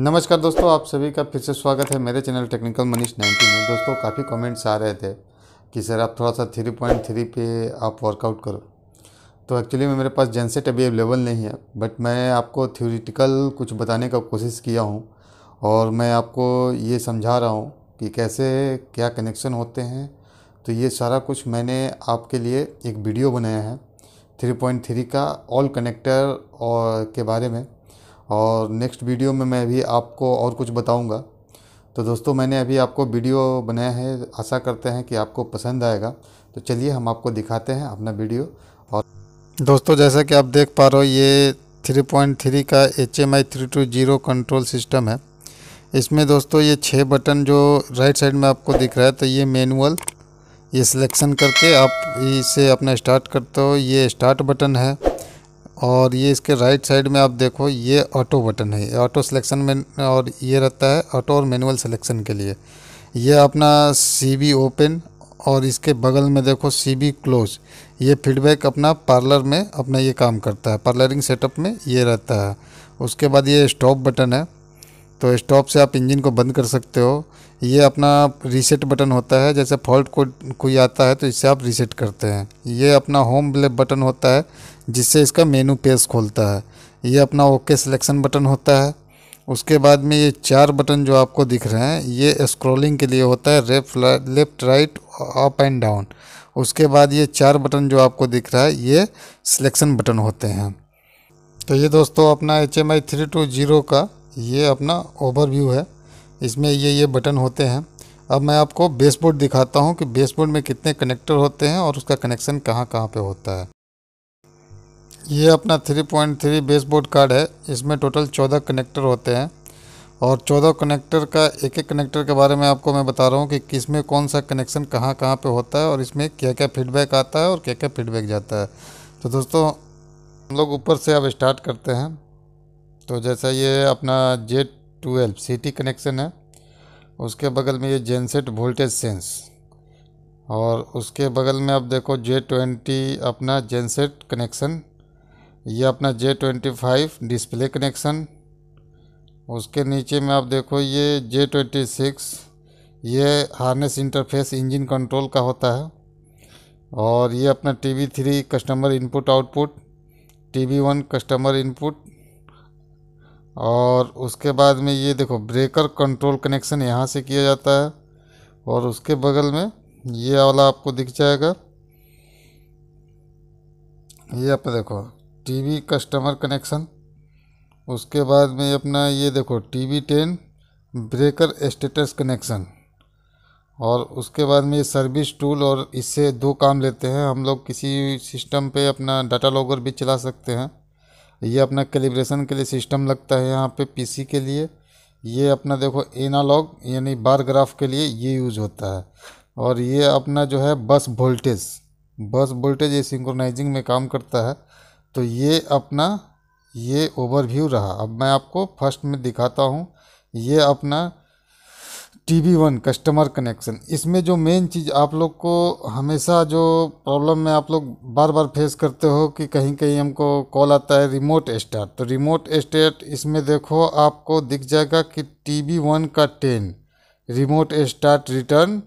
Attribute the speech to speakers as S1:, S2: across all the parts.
S1: नमस्कार दोस्तों आप सभी का फिर से स्वागत है मेरे चैनल टेक्निकल मनीष नाइन्टी में दोस्तों काफ़ी कमेंट्स आ रहे थे कि सर आप थोड़ा सा थ्री पॉइंट थ्री पे आप वर्कआउट करो तो एक्चुअली मेरे पास जेनसेट अभी अवेलेबल नहीं है बट मैं आपको थ्योरिटिकल कुछ बताने का कोशिश किया हूँ और मैं आपको ये समझा रहा हूँ कि कैसे क्या कनेक्शन होते हैं तो ये सारा कुछ मैंने आपके लिए एक वीडियो बनाया है थ्री पॉइंट थ्री का ऑल कनेक्टर और के बारे में और नेक्स्ट वीडियो में मैं भी आपको और कुछ बताऊंगा तो दोस्तों मैंने अभी आपको वीडियो बनाया है आशा करते हैं कि आपको पसंद आएगा तो चलिए हम आपको दिखाते हैं अपना वीडियो और दोस्तों जैसा कि आप देख पा रहे हो ये 3.3 का H M I three two zero control system है इसमें दोस्तों ये छः बटन जो राइट साइड में आपको दिख रहा है तो ये मैनुअल ये सिलेक्शन करके आप इसे अपना स्टार्ट करते हो ये स्टार्ट बटन है और ये इसके राइट साइड में आप देखो ये ऑटो बटन है ऑटो सिलेक्शन में और ये रहता है ऑटो और मैनुअल सिलेक्शन के लिए ये अपना सी बी ओपन और इसके बगल में देखो सी बी क्लोज ये फीडबैक अपना पार्लर में अपना ये काम करता है पार्लरिंग सेटअप में ये रहता है उसके बाद ये स्टॉप बटन है तो स्टॉप से आप इंजन को बंद कर सकते हो ये अपना रीसेट बटन होता है जैसे फॉल्ट कोई आता है तो इससे आप रीसेट करते हैं ये अपना होम ब्लेप बटन होता है जिससे इसका मेनू पेज खोलता है ये अपना ओके सिलेक्शन बटन होता है उसके बाद में ये चार बटन जो आपको दिख रहे हैं ये स्क्रॉलिंग के लिए होता है रेफ left right up and down उसके बाद ये चार बटन जो आपको दिख रहा है ये सिलेक्शन बटन होते हैं तो ये दोस्तों अपना H M I three two zero का ये अपना ओवरव्यू है इसमें ये ये बटन होते हैं अब मैं आपको बेसबोर्ड दिखाता हूँ कि बेसबोर्ड में कितने कनेक्टर होते हैं और उसका कनेक्शन कहाँ कहाँ पे होता है ये अपना 3.3 बेसबोर्ड कार्ड है इसमें टोटल 14 कनेक्टर होते हैं और 14 कनेक्टर का एक एक कनेक्टर के बारे में आपको मैं बता रहा हूँ कि किस में कौन सा कनेक्शन कहाँ कहाँ पे होता है और इसमें क्या क्या फीडबैक आता है और क्या क्या फीडबैक जाता है तो दोस्तों हम लोग ऊपर से अब स्टार्ट करते हैं तो जैसा ये अपना जेट टूल्व सी कनेक्शन है उसके बगल में ये जेनसेट वोल्टेज सेंस और उसके बगल में आप देखो जे ट्वेंटी अपना जेनसेट कनेक्शन ये अपना J twenty five display connection उसके नीचे में आप देखो ये जे ट्वेंटी सिक्स ये हार्नेस इंटरफेस इंजन कंट्रोल का होता है और ये अपना T V three customer input output T V one customer input और उसके बाद में ये देखो ब्रेकर कंट्रोल कनेक्शन यहाँ से किया जाता है और उसके बगल में ये वाला आपको दिख जाएगा ये आप देखो टीवी कस्टमर कनेक्शन उसके बाद में अपना ये देखो TV ten breaker status connection और उसके बाद में ये सर्विस टूल और इससे दो काम लेते हैं हम लोग किसी सिस्टम पे अपना डाटा लॉगर भी चला सकते हैं ये अपना कैलिब्रेशन के लिए सिस्टम लगता है यहाँ पे पीसी के लिए ये अपना देखो एनालॉग यानी बार ग्राफ के लिए ये यूज होता है और ये अपना जो है बस वोल्टेज बस वोल्टेज ये सिंक्रोनाइजिंग में काम करता है तो ये अपना ये ओवरव्यू रहा अब मैं आपको फर्स्ट में दिखाता हूँ ये अपना T V one customer connection इसमें जो मेन चीज़ आप लोग को हमेशा जो प्रॉब्लम में आप लोग बार बार फेस करते हो कि कहीं कहीं हमको कॉल आता है रिमोट स्टार्ट तो रिमोट स्टार्ट इसमें देखो आपको दिख जाएगा कि टी वी वन का ten remote start return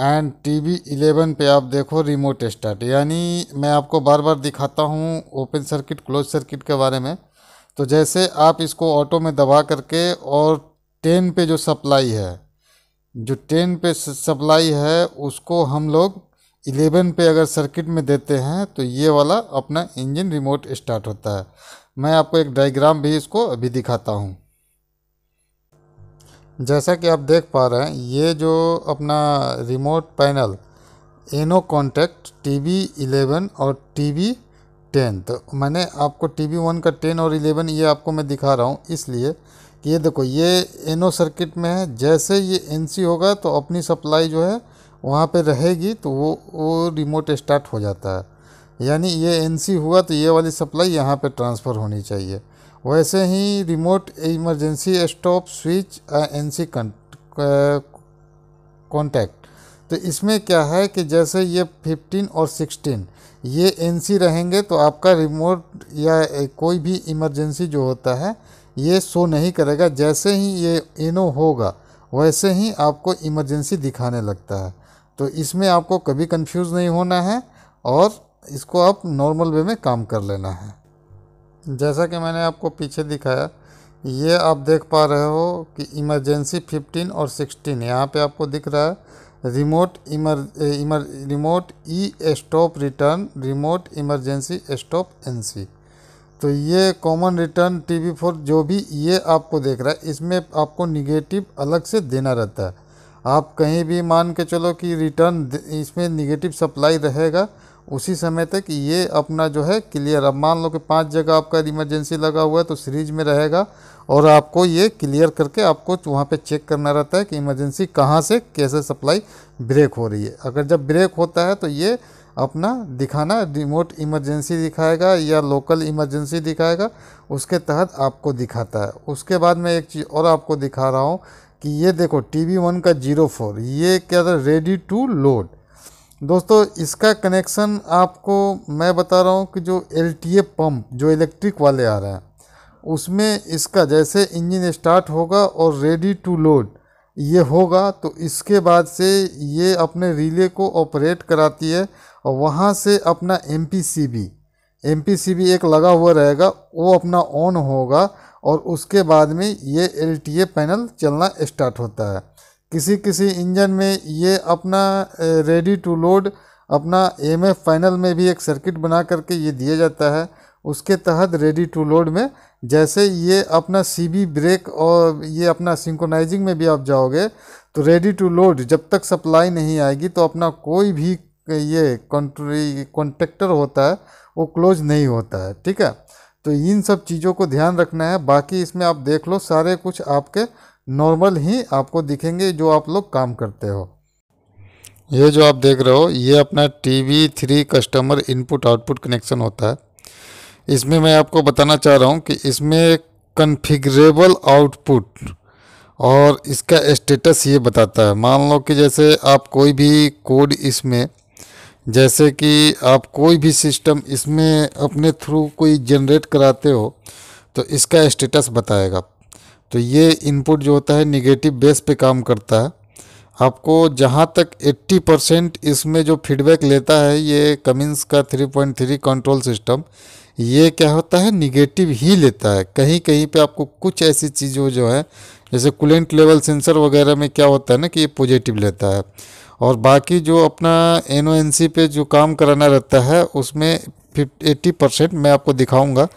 S1: and T V eleven पर आप देखो रिमोट स्टार्ट यानी मैं आपको बार बार दिखाता हूँ ओपन सर्किट क्लोज सर्किट के बारे में तो जैसे आप इसको ऑटो में दबा करके और टेन पे जो सप्लाई है जो टेन पे सप्लाई है उसको हम लोग इलेवन पे अगर सर्किट में देते हैं तो ये वाला अपना इंजन रिमोट स्टार्ट होता है मैं आपको एक डायग्राम भी इसको अभी दिखाता हूँ जैसा कि आप देख पा रहे हैं ये जो अपना remote panel N O contact T V eleven और टी वी टेन तो मैंने आपको टी वी वन का टेन और इलेवन ये आपको मैं दिखा रहा हूँ इसलिए कि ये देखो ये एनो सर्किट में है जैसे ये एन सी होगा तो अपनी सप्लाई जो है वहाँ पे रहेगी तो वो वो रिमोट स्टार्ट हो जाता है यानी ये एनसी हुआ तो ये वाली सप्लाई यहाँ पे ट्रांसफ़र होनी चाहिए वैसे ही remote emergency stop switch NC contact तो इसमें क्या है कि जैसे ये 15 और 16 ये एनसी रहेंगे तो आपका रिमोट या कोई भी इमरजेंसी जो होता है ये शो नहीं करेगा जैसे ही ये एनो होगा वैसे ही आपको इमरजेंसी दिखाने लगता है तो इसमें आपको कभी कंफ्यूज नहीं होना है और इसको आप नॉर्मल वे में काम कर लेना है जैसा कि मैंने आपको पीछे दिखाया ये आप देख पा रहे हो कि इमरजेंसी 15 और 16 यहाँ पे आपको दिख रहा है remote emer emer remote E stop return remote emergency stop NC तो ये common return T V four जो भी ये आपको देख रहा है इसमें आपको निगेटिव अलग से देना रहता है आप कहीं भी मान के चलो कि रिटर्न इसमें निगेटिव सप्लाई रहेगा उसी समय तक ये अपना जो है क्लियर अब मान लो कि पांच जगह आपका इमरजेंसी लगा हुआ है तो सीरीज में रहेगा और आपको ये क्लियर करके आपको वहाँ पे चेक करना रहता है कि इमरजेंसी कहाँ से कैसे सप्लाई ब्रेक हो रही है अगर जब ब्रेक होता है तो ये अपना दिखाना रिमोट इमरजेंसी दिखाएगा या लोकल इमरजेंसी दिखाएगा उसके तहत आपको दिखाता है उसके बाद मैं एक चीज़ और आपको दिखा रहा हूँ कि ये देखो टी वी वन का जीरो फोर ये क्या था रेडी टू लोड दोस्तों इसका कनेक्शन आपको मैं बता रहा हूँ कि जो एल टी ए पम्प जो इलेक्ट्रिक वाले आ रहे हैं उसमें इसका जैसे इंजन स्टार्ट होगा और रेडी टू लोड ये होगा तो इसके बाद से ये अपने रिले को ऑपरेट कराती है और वहाँ से अपना M P C B M P C B एक लगा हुआ रहेगा वो अपना ऑन होगा और उसके बाद में ये एल टी ए पैनल चलना स्टार्ट होता है किसी किसी इंजन में ये अपना रेडी टू लोड अपना एम एफ फाइनल में भी एक सर्किट बना करके ये दिया जाता है उसके तहत रेडी टू लोड में जैसे ये अपना सी बी ब्रेक और ये अपना सिंकोनाइजिंग में भी आप जाओगे तो रेडी टू लोड जब तक सप्लाई नहीं आएगी तो अपना कोई भी ये कॉन्ट्रेक्टर होता है वो क्लोज नहीं होता है ठीक है तो इन सब चीज़ों को ध्यान रखना है बाकी इसमें आप देख लो सारे कुछ आपके नॉर्मल ही आपको दिखेंगे जो आप लोग काम करते हो ये जो आप देख रहे हो ये अपना T V three customer input output connection होता है इसमें मैं आपको बताना चाह रहा हूँ कि इसमें कन्फिग्रेबल आउटपुट और इसका स्टेटस ये बताता है मान लो कि जैसे आप कोई भी कोड इसमें जैसे कि आप कोई भी सिस्टम इसमें अपने थ्रू कोई जनरेट कराते हो तो इसका स्टेटस बताएगा तो ये इनपुट जो होता है निगेटिव बेस पे काम करता है आपको जहाँ तक 80 परसेंट इसमें जो फीडबैक लेता है ये कमिंस का 3.3 कंट्रोल सिस्टम ये क्या होता है निगेटिव ही लेता है कहीं कहीं पे आपको कुछ ऐसी चीज़ों जो है जैसे कुलेंट लेवल सेंसर वगैरह में क्या होता है ना कि ये पॉजिटिव लेता है और बाकी जो अपना एन पे जो काम कराना रहता है उसमें फिफ्ट एट्टी परसेंट मैं आपको दिखाऊँगा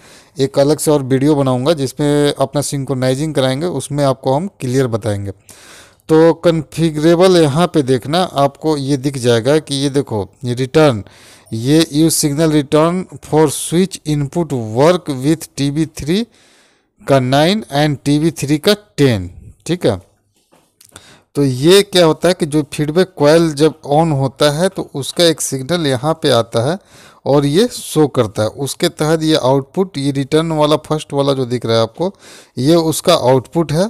S1: एक अलग से और वीडियो बनाऊंगा जिसमें अपना सिंक्रोनाइजिंग कराएंगे उसमें आपको हम क्लियर बताएंगे तो कन्फिग्रेबल यहाँ पे देखना आपको ये दिख जाएगा कि ये देखो ये रिटर्न ये use signal return for switch input work with T V three का nine and T V three का टेन ठीक है तो ये क्या होता है कि जो फीडबैक कॉयल जब ऑन होता है तो उसका एक सिग्नल यहाँ पे आता है और ये शो करता है उसके तहत ये आउटपुट ये रिटर्न वाला फर्स्ट वाला जो दिख रहा है आपको ये उसका आउटपुट है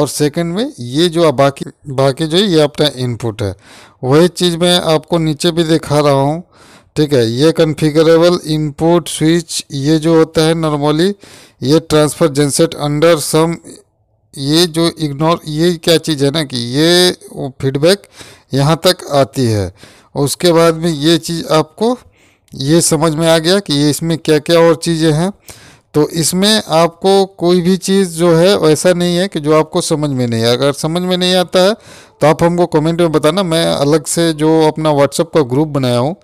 S1: और सेकंड में ये जो बाकी बाकी जो ये अपना इनपुट है वही चीज़ मैं आपको नीचे भी दिखा रहा हूँ ठीक है ये कन्फिगरेबल इनपुट स्विच ये जो होता है नॉर्मली ये ट्रांसफ़र जेंसेट अंडर सम ये जो इग्नोर ये क्या चीज़ है ना कि ये फीडबैक यहाँ तक आती है उसके बाद में ये चीज़ आपको ये समझ में आ गया कि ये इसमें क्या क्या और चीज़ें हैं तो इसमें आपको कोई भी चीज़ जो है वैसा नहीं है कि जो आपको समझ में नहीं आया अगर समझ में नहीं आता है तो आप हमको कमेंट में बताना मैं अलग से जो अपना व्हाट्सअप का ग्रुप बनाया हूँ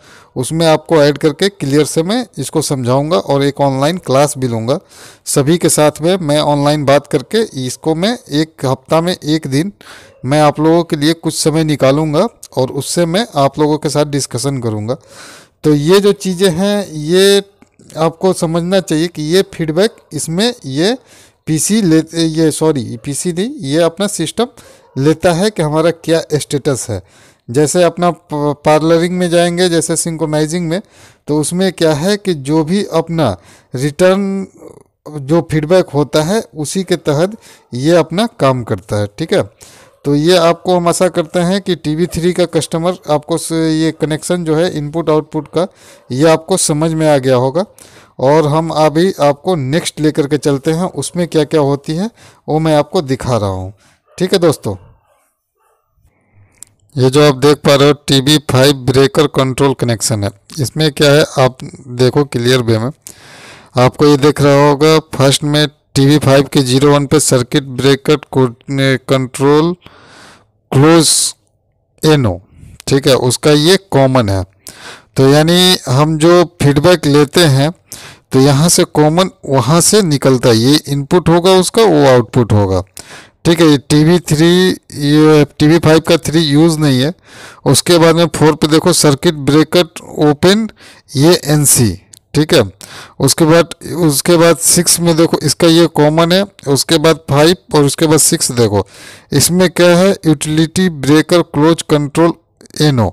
S1: उसमें आपको ऐड करके क्लियर से मैं इसको समझाऊंगा और एक ऑनलाइन क्लास भी लूँगा सभी के साथ में मैं ऑनलाइन बात करके इसको मैं एक हफ्ता में एक दिन मैं आप लोगों के लिए कुछ समय निकालूंगा और उससे मैं आप लोगों के साथ डिस्कसन करूँगा तो ये जो चीज़ें हैं ये आपको समझना चाहिए कि ये फीडबैक इसमें ये पीसी ले ये सॉरी पीसी नहीं ये अपना सिस्टम लेता है कि हमारा क्या स्टेटस है जैसे अपना पार्लरिंग में जाएंगे जैसे सिंकोनाइजिंग में तो उसमें क्या है कि जो भी अपना रिटर्न जो फीडबैक होता है उसी के तहत ये अपना काम करता है ठीक है तो ये आपको हम आशा करते हैं कि टी वी थ्री का कस्टमर आपको ये कनेक्शन जो है इनपुट आउटपुट का ये आपको समझ में आ गया होगा और हम अभी आपको नेक्स्ट लेकर के चलते हैं उसमें क्या क्या होती है वो मैं आपको दिखा रहा हूँ ठीक है दोस्तों ये जो आप देख पा रहे हो T V five breaker control connection है इसमें क्या है आप देखो क्लियर वे में आपको ये देख रहा होगा फर्स्ट में टीवी फाइव के जीरो वन पे circuit breaker control close N O ठीक है उसका ये कॉमन है तो यानी हम जो फीडबैक लेते हैं तो यहाँ से कॉमन वहाँ से निकलता है ये इनपुट होगा उसका वो आउटपुट होगा ठीक है ये टी वी थ्री ये टी वी फाइव का थ्री यूज़ नहीं है उसके बाद में फोर पे देखो सर्किट ब्रेकर ओपन ये एन सी ठीक है उसके बाद उसके बाद सिक्स में देखो इसका ये कॉमन है उसके बाद फाइव और उसके बाद सिक्स देखो इसमें क्या है utility breaker close control N O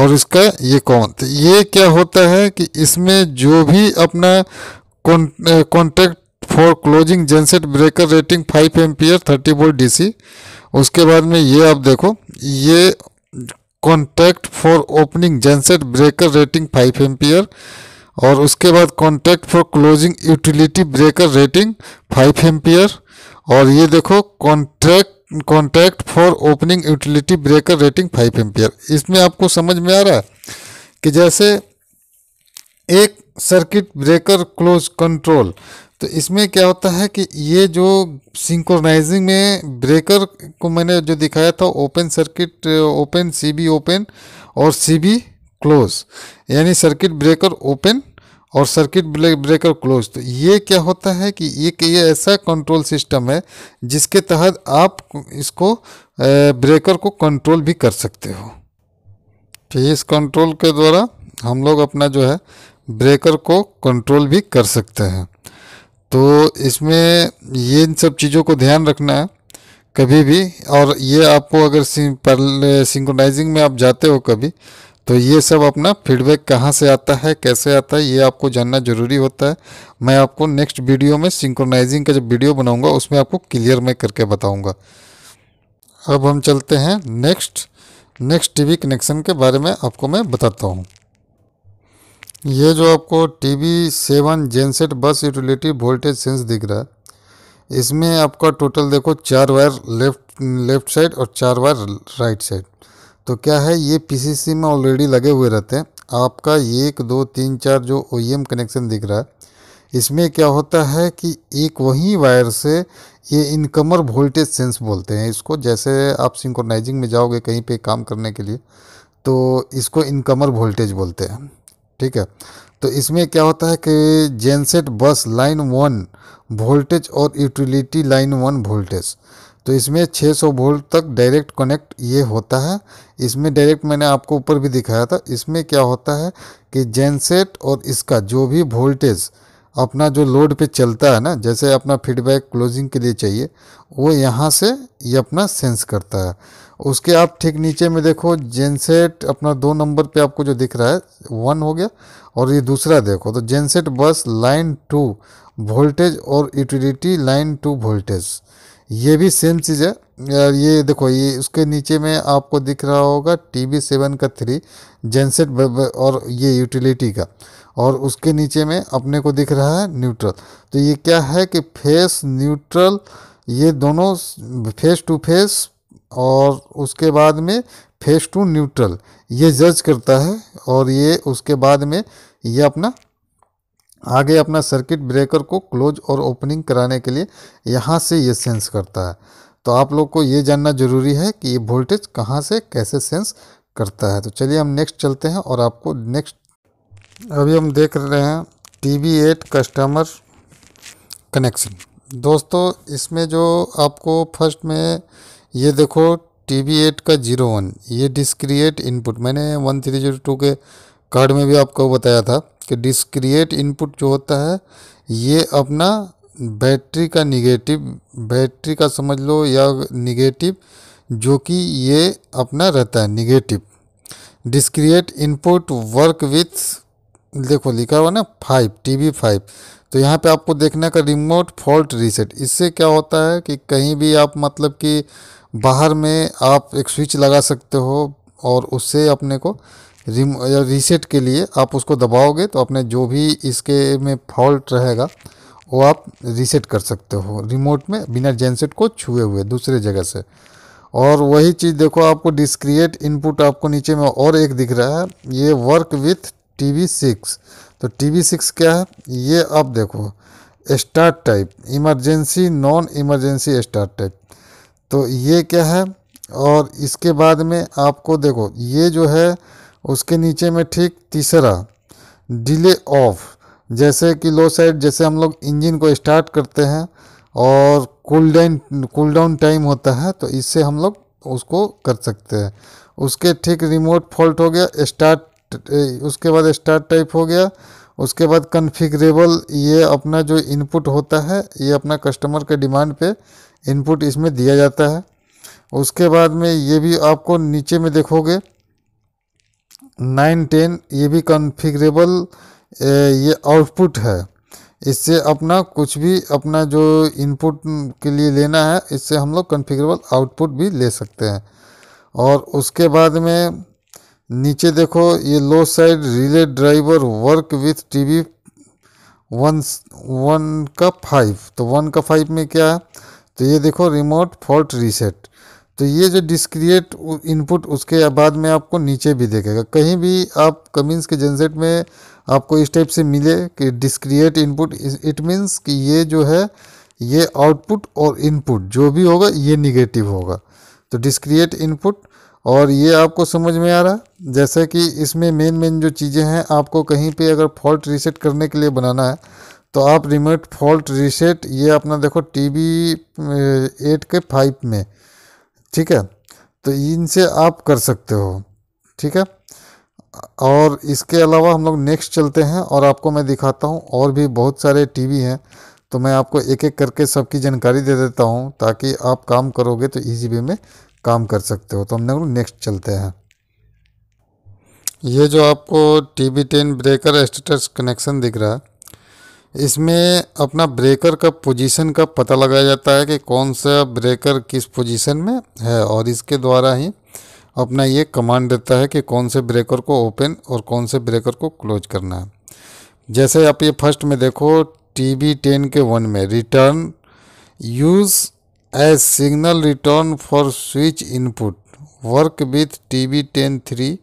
S1: और इसका ये कॉमन तो ये क्या होता है कि इसमें जो भी अपना contact for closing genset breaker rating five ampere thirty volt D उसके बाद में ये आप देखो ये contact for opening genset breaker rating five ampere और उसके बाद contact for closing utility breaker rating five ampere और ये देखो contract contact for opening utility breaker rating five ampere इसमें आपको समझ में आ रहा है कि जैसे एक सर्किट ब्रेकर क्लोज कंट्रोल तो इसमें क्या होता है कि ये जो सिंक्रोनाइजिंग में ब्रेकर को मैंने जो दिखाया था open circuit open CB open और सीबी क्लोज यानी सर्किट ब्रेकर ओपन और सर्किट ब्रेकर क्लोज तो ये क्या होता है कि एक ये ऐसा कंट्रोल सिस्टम है जिसके तहत आप इसको ब्रेकर को कंट्रोल भी कर सकते हो तो इस कंट्रोल के द्वारा हम लोग अपना जो है ब्रेकर को कंट्रोल भी कर सकते हैं तो इसमें ये इन सब चीज़ों को ध्यान रखना है कभी भी और ये आपको अगर सिंक्रोनाइजिंग में आप जाते हो कभी तो ये सब अपना फीडबैक कहाँ से आता है कैसे आता है ये आपको जानना ज़रूरी होता है मैं आपको नेक्स्ट वीडियो में सिंक्रोनाइजिंग का जब वीडियो बनाऊंगा उसमें आपको क्लियर मैं करके बताऊंगा अब हम चलते हैं नेक्स्ट नेक्स्ट टीवी कनेक्शन के बारे में आपको मैं बताता हूँ ये जो आपको T V seven genset bus utility voltage sense दिख रहा है इसमें आपका टोटल देखो चार वायर लेफ्ट लेफ्ट साइड और चार वायर राइट साइड तो क्या है ये पीसीसी में ऑलरेडी लगे हुए रहते हैं आपका एक दो तीन चार जो ओ कनेक्शन e दिख रहा है इसमें क्या होता है कि एक वही वायर से ये इनकमर वोल्टेज सेंस बोलते हैं इसको जैसे आप सिंक्रोनाइजिंग में जाओगे कहीं पे काम करने के लिए तो इसको इनकमर वोल्टेज बोलते हैं ठीक है तो इसमें क्या होता है कि genset bus line one voltage और यूटिलिटी लाइन वन वोल्टेज तो इसमें 600 वोल्ट तक डायरेक्ट कनेक्ट ये होता है इसमें डायरेक्ट मैंने आपको ऊपर भी दिखाया था इसमें क्या होता है कि जेनसेट और इसका जो भी वोल्टेज अपना जो लोड पे चलता है ना जैसे अपना फीडबैक क्लोजिंग के लिए चाहिए वो यहाँ से ये अपना सेंस करता है उसके आप ठीक नीचे में देखो जेनसेट अपना दो नंबर पे आपको जो दिख रहा है वन हो गया और ये दूसरा देखो तो genset bus line two voltage और यूटिलिटी लाइन टू वोल्टेज ये भी सेम चीज़ है ये देखो ये उसके नीचे में आपको दिख रहा होगा टी वी सेवन का थ्री जेनसेट और ये यूटिलिटी का और उसके नीचे में अपने को दिख रहा है न्यूट्रल तो ये क्या है कि फेस न्यूट्रल ये दोनों फेस टू फेस और उसके बाद में फेस टू न्यूट्रल ये जज करता है और ये उसके बाद में ये अपना आगे अपना सर्किट ब्रेकर को क्लोज और ओपनिंग कराने के लिए यहाँ से ये सेंस करता है तो आप लोग को ये जानना ज़रूरी है कि ये वोल्टेज कहाँ से कैसे सेंस करता है तो चलिए हम नेक्स्ट चलते हैं और आपको नेक्स्ट अभी हम देख रहे हैं T V eight customer connection दोस्तों इसमें जो आपको फर्स्ट में ये देखो टी वी एट का जीरो वन ये डिस्क्रिएट इनपुट मैंने वन थ्री जीरो टू के कार्ड में भी आपको बताया था कि डिस्क्रिएट इनपुट जो होता है ये अपना बैटरी का निगेटिव बैटरी का समझ लो या निगेटिव जो कि ये अपना रहता है negative discrete input work with देखो लिखा हुआ ना फाइव टी वी फाइव तो यहाँ पे आपको देखना का रिमोट फॉल्ट रीसेट इससे क्या होता है कि कहीं भी आप मतलब कि बाहर में आप एक स्विच लगा सकते हो और उससे अपने को रीसेट के लिए आप उसको दबाओगे तो अपने जो भी इसके में फॉल्ट रहेगा वो आप रीसेट कर सकते हो रिमोट में बिना जेनसेट को छुए हुए दूसरे जगह से और वही चीज़ देखो आपको डिस्क्रिएट इनपुट आपको नीचे में और एक दिख रहा है ये work with T V six तो टी वी सिक्स क्या है ये आप देखो start type emergency non emergency start type तो ये क्या है और इसके बाद में आपको देखो ये जो है उसके नीचे में ठीक तीसरा डिले ऑफ जैसे कि लो साइड जैसे हम लोग इंजन को स्टार्ट करते हैं और cool down cool down time होता है तो इससे हम लोग उसको कर सकते हैं उसके ठीक रिमोट फॉल्ट हो गया स्टार्ट उसके बाद स्टार्ट टाइप हो गया उसके बाद कन्फिग्रेबल ये अपना जो इनपुट होता है ये अपना कस्टमर के डिमांड पे इनपुट इसमें दिया जाता है उसके बाद में ये भी आपको नीचे में देखोगे नाइन टेन ये भी कॉन्फ़िगरेबल ये आउटपुट है इससे अपना कुछ भी अपना जो इनपुट के लिए लेना है इससे हम लोग कॉन्फ़िगरेबल आउटपुट भी ले सकते हैं और उसके बाद में नीचे देखो ये low side relay driver work with TV one one का फाइव तो वन का फाइव में क्या है तो ये देखो रिमोट फॉल्ट रीसेट तो ये जो डिस्क्रिएट इनपुट उसके बाद में आपको नीचे भी देखेगा कहीं भी आप कमिंस के जनसेट में आपको इस टाइप से मिले कि डिस्क्रिएट इनपुट इट मीन्स कि ये जो है ये आउटपुट और इनपुट जो भी होगा ये निगेटिव होगा तो डिस्क्रिएट इनपुट और ये आपको समझ में आ रहा है जैसे कि इसमें मेन मेन जो चीज़ें हैं आपको कहीं पे अगर फॉल्ट रीसेट करने के लिए बनाना है तो आप रिमोट फॉल्ट रीसेट ये अपना देखो टी बी एट के फाइव में ठीक है तो इनसे आप कर सकते हो ठीक है और इसके अलावा हम लोग नेक्स्ट चलते हैं और आपको मैं दिखाता हूँ और भी बहुत सारे टीवी हैं तो मैं आपको एक एक करके सबकी जानकारी दे देता हूँ ताकि आप काम करोगे तो ईजी वे में काम कर सकते हो तो हम लोग नेक्स्ट चलते हैं ये जो आपको T V ten breaker status connection दिख रहा है इसमें अपना ब्रेकर का पोजीशन का पता लगाया जाता है कि कौन सा ब्रेकर किस पोजीशन में है और इसके द्वारा ही अपना ये कमांड देता है कि कौन से ब्रेकर को ओपन और कौन से ब्रेकर को क्लोज करना है जैसे आप ये फर्स्ट में देखो टी बी टेन के वन में return use as signal return for switch input work with T B ten three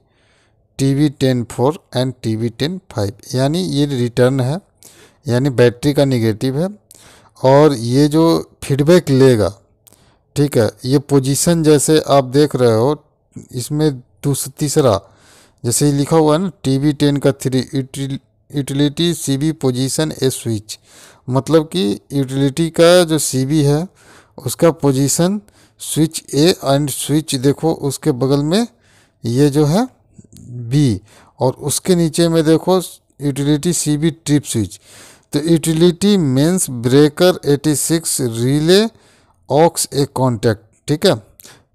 S1: T B ten four and T B ten five यानी ये रिटर्न है यानी बैटरी का निगेटिव है और ये जो फीडबैक लेगा ठीक है ये पोजीशन जैसे आप देख रहे हो इसमें दूसरा तीसरा जैसे लिखा हुआ है ना टी वी टेन का three utility C B position A switch मतलब कि यूटिलिटी का जो सी बी है उसका position switch A and switch देखो उसके बगल में ये जो है बी और उसके नीचे में देखो utility C B trip switch The utility means breaker 86 relay aux a contact ठीक है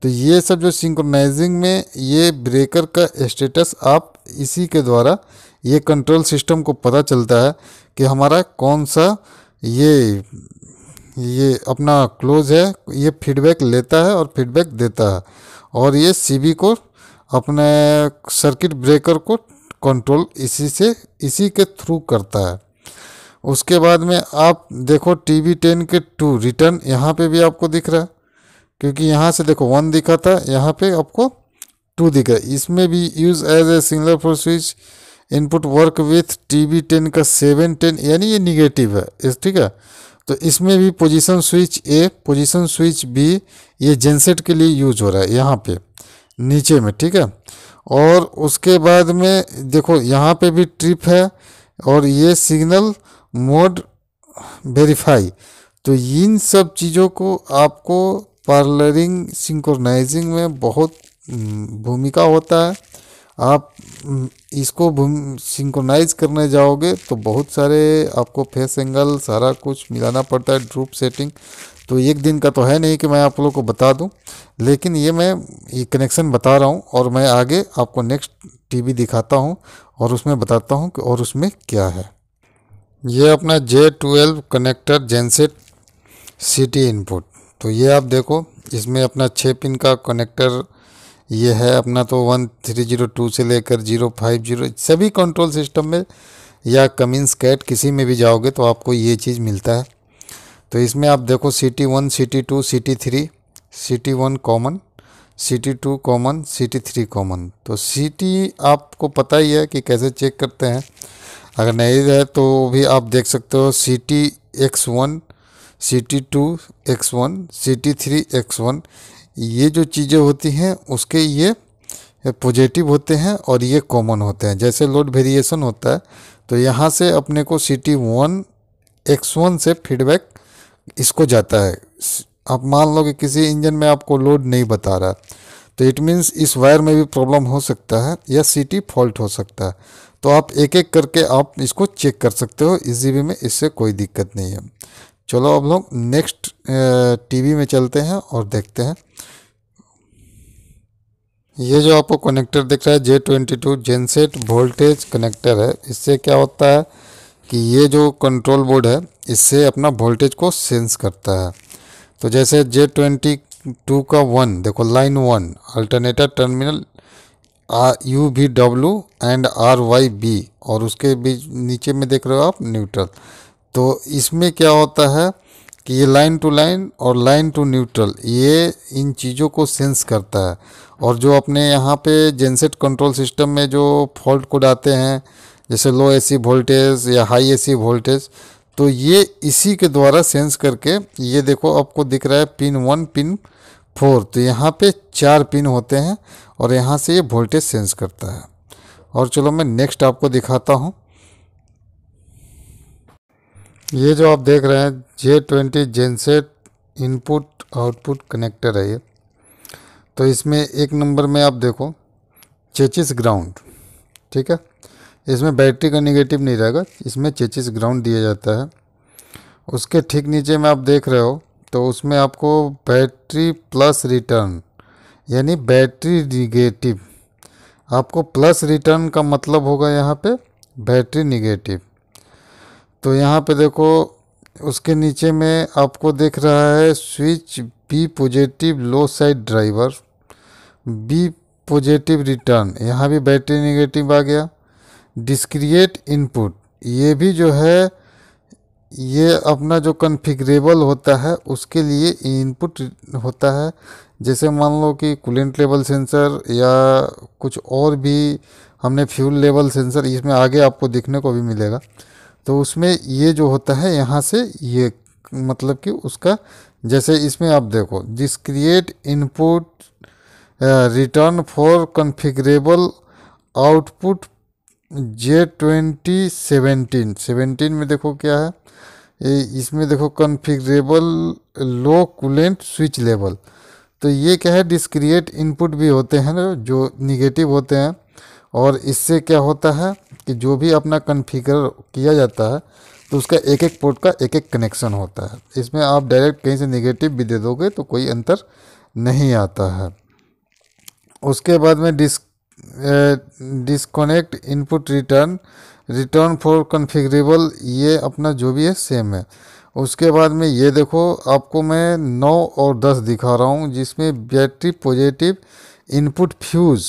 S1: तो ये सब जो सिंक्रोनाइजिंग में ये ब्रेकर का स्टेटस आप इसी के द्वारा ये कंट्रोल सिस्टम को पता चलता है कि हमारा कौन सा ये ये अपना क्लोज है ये फीडबैक लेता है और फीडबैक देता है और ये सीबी को अपने सर्किट ब्रेकर को कंट्रोल इसी से इसी के थ्रू करता है उसके बाद में आप देखो टी वी टेन के टू रिटर्न यहाँ पे भी आपको दिख रहा है क्योंकि यहाँ से देखो वन दिखा था यहाँ पे आपको टू दिख रहा है इसमें भी use as a signal for switch input work with T V ten का सेवन टेन यानी ये निगेटिव है इस ठीक है तो इसमें भी position switch A position switch B ये जेनसेट के लिए यूज हो रहा है यहाँ पे नीचे में ठीक है और उसके बाद में देखो यहाँ पे भी ट्रिप है और ये सिग्नल मोड वेरीफाई तो इन सब चीज़ों को आपको पार्लरिंग सिंक्रोनाइजिंग में बहुत भूमिका होता है आप इसको सिंक्रोनाइज करने जाओगे तो बहुत सारे आपको फेस एंगल सारा कुछ मिलाना पड़ता है ड्रूप सेटिंग तो एक दिन का तो है नहीं कि मैं आप लोगों को बता दूं लेकिन ये मैं ये कनेक्शन बता रहा हूँ और मैं आगे आपको नेक्स्ट टीवी दिखाता हूँ और उसमें बताता हूँ कि और उसमें क्या है ये अपना J twelve connector genset C T input तो ये आप देखो इसमें अपना छः पिन का कनेक्टर ये है अपना तो वन थ्री जीरो टू से लेकर जीरो फाइव जीरो सभी कंट्रोल सिस्टम में या कमिंस कैट किसी में भी जाओगे तो आपको ये चीज़ मिलता है तो इसमें आप देखो C T one C T two C T three C T one common C T two common C T three common तो सी टी आपको पता ही है कि कैसे चेक करते हैं अगर नहीं है तो भी आप देख सकते हो C T X one C T two X one C T three X one ये जो चीज़ें होती हैं उसके ये पॉजिटिव होते हैं और ये कॉमन होते हैं जैसे लोड वेरिएशन होता है तो यहाँ से अपने को C T one X one से फीडबैक इसको जाता है आप मान लो कि किसी इंजन में आपको लोड नहीं बता रहा तो इट मीन्स इस वायर में भी प्रॉब्लम हो सकता है या सीटी फॉल्ट हो सकता है तो आप एक एक करके आप इसको चेक कर सकते हो इस जी में इससे कोई दिक्कत नहीं है चलो अब लोग नेक्स्ट टीवी में चलते हैं और देखते हैं ये जो आपको कनेक्टर दिख रहा है J twenty two genset voltage connector है इससे क्या होता है कि ये जो कंट्रोल बोर्ड है इससे अपना वोल्टेज को सेंस करता है तो जैसे जे ट्वेंटी टू का वन देखो लाइन वन अल्टरनेटर टर्मिनल आ U V W and R Y B और उसके बीच नीचे में देख रहे हो आप न्यूट्रल तो इसमें क्या होता है कि ये लाइन टू लाइन और लाइन टू न्यूट्रल ये इन चीज़ों को सेंस करता है और जो अपने यहाँ पे जेनसेट कंट्रोल सिस्टम में जो फॉल्ट कोड आते हैं जैसे लो एसी वोल्टेज या हाई एसी वोल्टेज तो ये इसी के द्वारा सेंस करके ये देखो आपको दिख रहा है पिन वन पिन फोर तो यहाँ पे चार पिन होते हैं और यहाँ से ये वोल्टेज सेंस करता है और चलो मैं नेक्स्ट आपको दिखाता हूँ ये जो आप देख रहे हैं J twenty genset input output connector है ये तो इसमें एक नंबर में आप देखो चेचिस ग्राउंड ठीक है इसमें बैटरी का निगेटिव नहीं रहेगा इसमें चेचिस ग्राउंड दिया जाता है उसके ठीक नीचे में आप देख रहे हो तो उसमें आपको बैटरी प्लस रिटर्न यानी बैटरी निगेटिव आपको प्लस रिटर्न का मतलब होगा यहाँ पे बैटरी निगेटिव तो यहाँ पे देखो उसके नीचे में आपको देख रहा है switch B positive low side driver B positive return यहाँ भी बैटरी निगेटिव आ गया डिस्क्रिएट इनपुट ये भी जो है ये अपना जो कन्फिग्रेबल होता है उसके लिए इनपुट होता है जैसे मान लो कि कूलेंट लेवल सेंसर या कुछ और भी हमने फ्यूल लेवल सेंसर इसमें आगे आपको देखने को भी मिलेगा तो उसमें ये जो होता है यहाँ से ये मतलब कि उसका जैसे इसमें आप देखो discrete input return for configurable output J twenty seventeen seventeen में देखो क्या है ए, इसमें देखो configurable low coolant switch level तो ये क्या है डिस्क्रिएट इनपुट भी होते हैं ना जो निगेटिव होते हैं और इससे क्या होता है कि जो भी अपना कन्फिगर किया जाता है तो उसका एक एक पोर्ट का एक एक कनेक्शन होता है इसमें आप डायरेक्ट कहीं से निगेटिव भी दे दोगे तो कोई अंतर नहीं आता है उसके बाद में डिस्क ए, disconnect input return return for configurable ये अपना जो भी है सेम है उसके बाद में ये देखो आपको मैं नौ और दस दिखा रहा हूँ जिसमें battery positive input fuse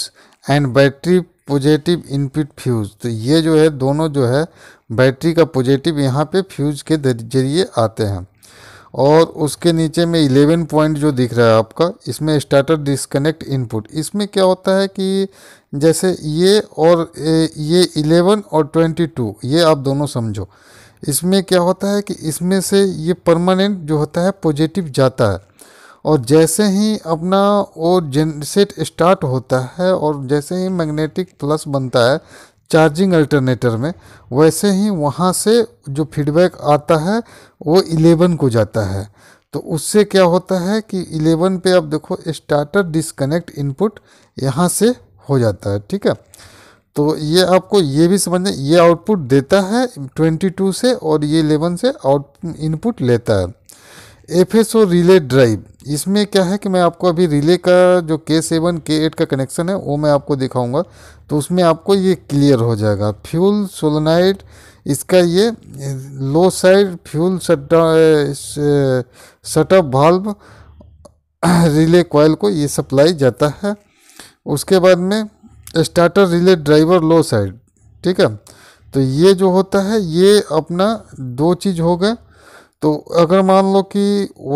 S1: and battery positive input fuse तो ये जो है दोनों जो है बैटरी का पॉजिटिव यहाँ पे फ्यूज़ के जरिए आते हैं और उसके नीचे में इलेवन पॉइंट जो दिख रहा है आपका इसमें स्टार्टर डिस्कनेक्ट इनपुट इसमें क्या होता है कि जैसे ये और ये इलेवन और ट्वेंटी टू ये आप दोनों समझो इसमें क्या होता है कि इसमें से ये परमानेंट जो होता है पॉजिटिव जाता है और जैसे ही अपना वो जनसेट स्टार्ट होता है और जैसे ही मैग्नेटिक प्लस बनता है चार्जिंग अल्टरनेटर में वैसे ही वहाँ से जो फीडबैक आता है वो इलेवन को जाता है तो उससे क्या होता है कि इलेवन पे आप देखो स्टार्टर डिसकनेक्ट इनपुट यहाँ से हो जाता है ठीक है तो ये आपको ये भी समझना ये आउटपुट देता है 22 से और ये 11 से आउट इनपुट लेता है F S O relay drive इसमें क्या है कि मैं आपको अभी रिले का जो के सेवन के एट का कनेक्शन है वो मैं आपको दिखाऊंगा तो उसमें आपको ये क्लियर हो जाएगा फ्यूल सोलनाइट इसका ये low side fuel shutoff valve relay coil को ये सप्लाई जाता है उसके बाद में starter relay driver low side ठीक है तो ये जो होता है ये अपना दो चीज़ हो गए तो अगर मान लो कि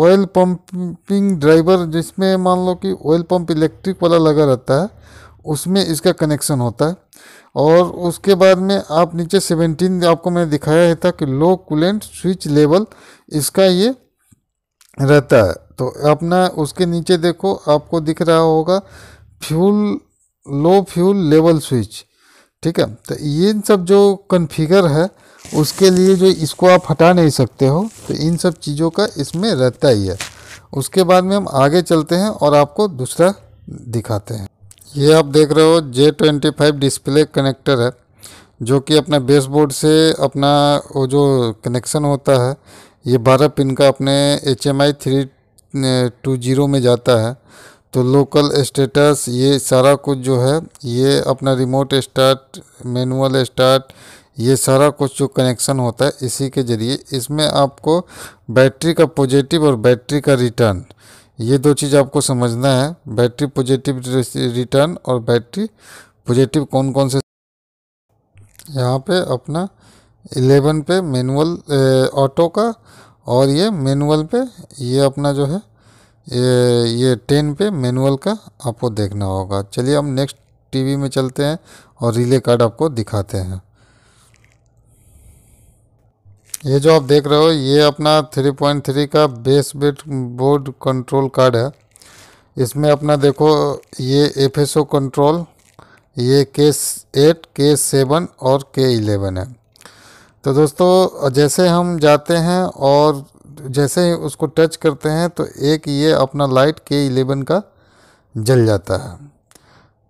S1: ऑयल पंपिंग ड्राइवर जिसमें मान लो कि ऑयल पंप इलेक्ट्रिक वाला लगा रहता है उसमें इसका कनेक्शन होता है और उसके बाद में आप नीचे सेवेंटीन आपको मैंने दिखाया है था कि लो कूलेंट स्विच लेवल इसका ये रहता है तो अपना उसके नीचे देखो आपको दिख रहा होगा fuel low fuel level switch ठीक है तो ये सब जो कन्फिगर है उसके लिए जो इसको आप हटा नहीं सकते हो तो इन सब चीज़ों का इसमें रहता ही है उसके बाद में हम आगे चलते हैं और आपको दूसरा दिखाते हैं ये आप देख रहे हो J twenty five display connector है जो कि अपना बेसबोर्ड से अपना वो जो कनेक्शन होता है ये बारह पिन का अपने H M I three two zero में जाता है तो लोकल स्टेटस ये सारा कुछ जो है ये अपना रिमोट स्टार्ट मैनुअल स्टार्ट ये सारा कुछ जो कनेक्शन होता है इसी के ज़रिए इसमें आपको बैटरी का पॉजिटिव और बैटरी का रिटर्न ये दो चीज़ आपको समझना है बैटरी पॉजिटिव रिटर्न और बैटरी पॉजिटिव कौन कौन से यहाँ पे अपना इलेवन पे मैनुअल ऑटो का और ये मैनुअल पे ये अपना जो है ये ये टेन पे मैनुअल का आपको देखना होगा चलिए हम नेक्स्ट टीवी में चलते हैं और रिले कार्ड आपको दिखाते हैं ये जो आप देख रहे हो ये अपना 3.3 का बेस बेट बोर्ड कंट्रोल कार्ड है इसमें अपना देखो ये एफ कंट्रोल ये के एट के सेवन और के इलेवन है तो दोस्तों जैसे हम जाते हैं और जैसे ही उसको टच करते हैं तो एक ये अपना लाइट के इलेवन का जल जाता है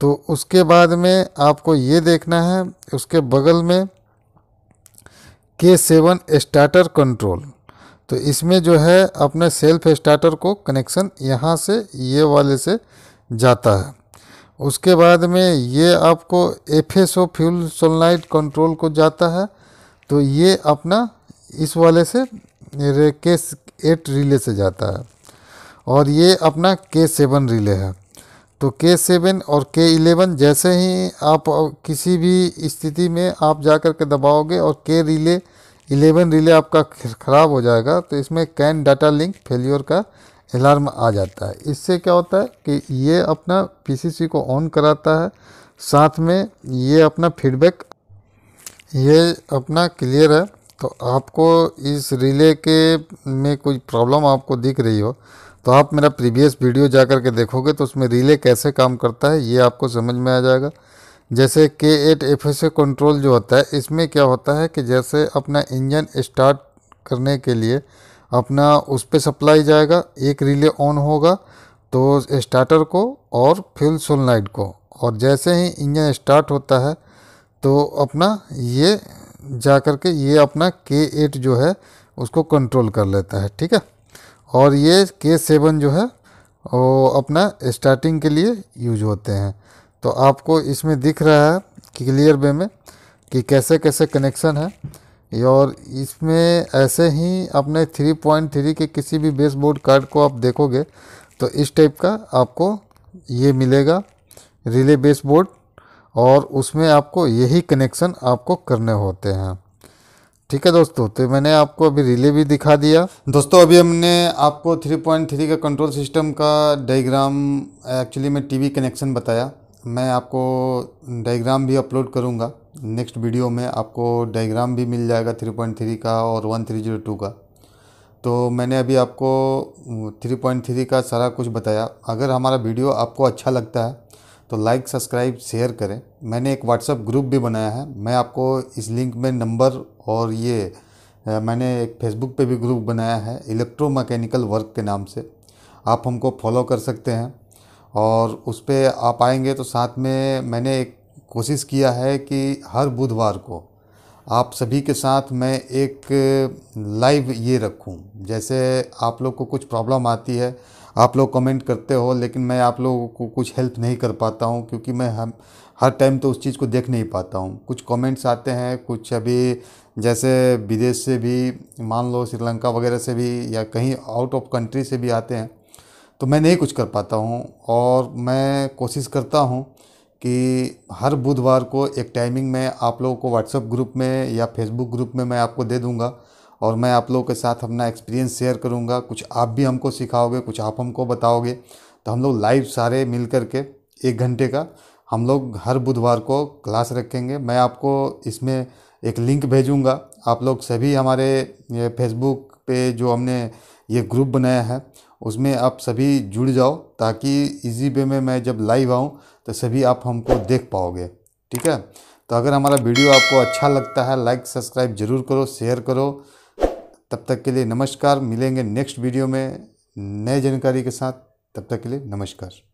S1: तो उसके बाद में आपको ये देखना है उसके बगल में के सेवन स्टार्टर कंट्रोल तो इसमें जो है अपने सेल्फ स्टार्टर को कनेक्शन यहाँ से ये वाले से जाता है उसके बाद में ये आपको F S O fuel solenoid control को जाता है तो ये अपना इस वाले से के एट रिले से जाता है और ये अपना के सेवन रिले है तो के सेवन और के इलेवन जैसे ही आप किसी भी स्थिति में आप जा कर के दबाओगे और के रिले इलेवन रिले आपका ख़राब हो जाएगा तो इसमें कैन डाटा लिंक फेलियर का अलार्म आ जाता है इससे क्या होता है कि ये अपना पीसीसी को ऑन कराता है साथ में ये अपना फीडबैक ये अपना क्लियर है तो आपको इस रिले के में कोई प्रॉब्लम आपको दिख रही हो तो आप मेरा प्रीवियस वीडियो जा कर के देखोगे तो उसमें रिले कैसे काम करता है ये आपको समझ में आ जाएगा जैसे के एट एफ एस कंट्रोल जो होता है इसमें क्या होता है कि जैसे अपना इंजन स्टार्ट करने के लिए अपना उस पर सप्लाई जाएगा एक रिले ऑन होगा तो स्टार्टर को और फ्यूल सोलनाइट को और जैसे ही इंजन स्टार्ट होता है तो अपना ये जा कर के ये अपना के एट जो है उसको कंट्रोल कर लेता है ठीक है और ये के सेवन जो है वो अपना स्टार्टिंग के लिए यूज होते हैं तो आपको इसमें दिख रहा है कि क्लियर वे में कि कैसे कैसे कनेक्शन है और इसमें ऐसे ही अपने 3.3 के किसी भी बेस बोर्ड कार्ड को आप देखोगे तो इस टाइप का आपको ये मिलेगा रिले बेस बोर्ड और उसमें आपको यही कनेक्शन आपको करने होते हैं ठीक है दोस्तों तो मैंने आपको अभी रिले भी दिखा दिया दोस्तों अभी हमने आपको 3.3 का कंट्रोल सिस्टम का डायग्राम एक्चुअली में टीवी कनेक्शन बताया मैं आपको डायग्राम भी अपलोड करूँगा नेक्स्ट वीडियो में आपको डायग्राम भी मिल जाएगा 3.3 का और 1302 का तो मैंने अभी आपको 3.3 का सारा कुछ बताया अगर हमारा वीडियो आपको अच्छा लगता है तो लाइक सब्सक्राइब शेयर करें मैंने एक व्हाट्सअप ग्रुप भी बनाया है मैं आपको इस लिंक में नंबर और ये मैंने एक फेसबुक पे भी ग्रुप बनाया है इलेक्ट्रो मैकेनिकल वर्क के नाम से आप हमको फॉलो कर सकते हैं और उस पर आप आएंगे तो साथ में मैंने एक कोशिश किया है कि हर बुधवार को आप सभी के साथ मैं एक लाइव ये रखूं जैसे आप लोग को कुछ प्रॉब्लम आती है आप लोग कमेंट करते हो लेकिन मैं आप लोगों को कुछ हेल्प नहीं कर पाता हूँ क्योंकि मैं हम हर टाइम तो उस चीज़ को देख नहीं पाता हूँ कुछ कमेंट्स आते हैं कुछ अभी जैसे विदेश से भी मान लो श्रीलंका वगैरह से भी या कहीं आउट ऑफ कंट्री से भी आते हैं तो मैं नहीं कुछ कर पाता हूँ और मैं कोशिश करता हूँ कि हर बुधवार को एक टाइमिंग में आप लोगों को व्हाट्सएप ग्रुप में या फेसबुक ग्रुप में मैं आपको दे दूँगा और मैं आप लोगों के साथ अपना एक्सपीरियंस शेयर करूँगा कुछ आप भी हमको सिखाओगे कुछ आप हमको बताओगे तो हम लोग लाइव सारे मिल कर के एक घंटे का हम लोग हर बुधवार को क्लास रखेंगे मैं आपको इसमें एक लिंक भेजूँगा आप लोग सभी हमारे फेसबुक पे जो हमने ये ग्रुप बनाया है उसमें आप सभी जुड़ जाओ ताकि इजी वे में मैं जब लाइव आऊँ तो सभी आप हमको देख पाओगे ठीक है तो अगर हमारा वीडियो आपको अच्छा लगता है लाइक सब्सक्राइब जरूर करो शेयर करो तब तक के लिए नमस्कार मिलेंगे नेक्स्ट वीडियो में नए जानकारी के साथ तब तक के लिए नमस्कार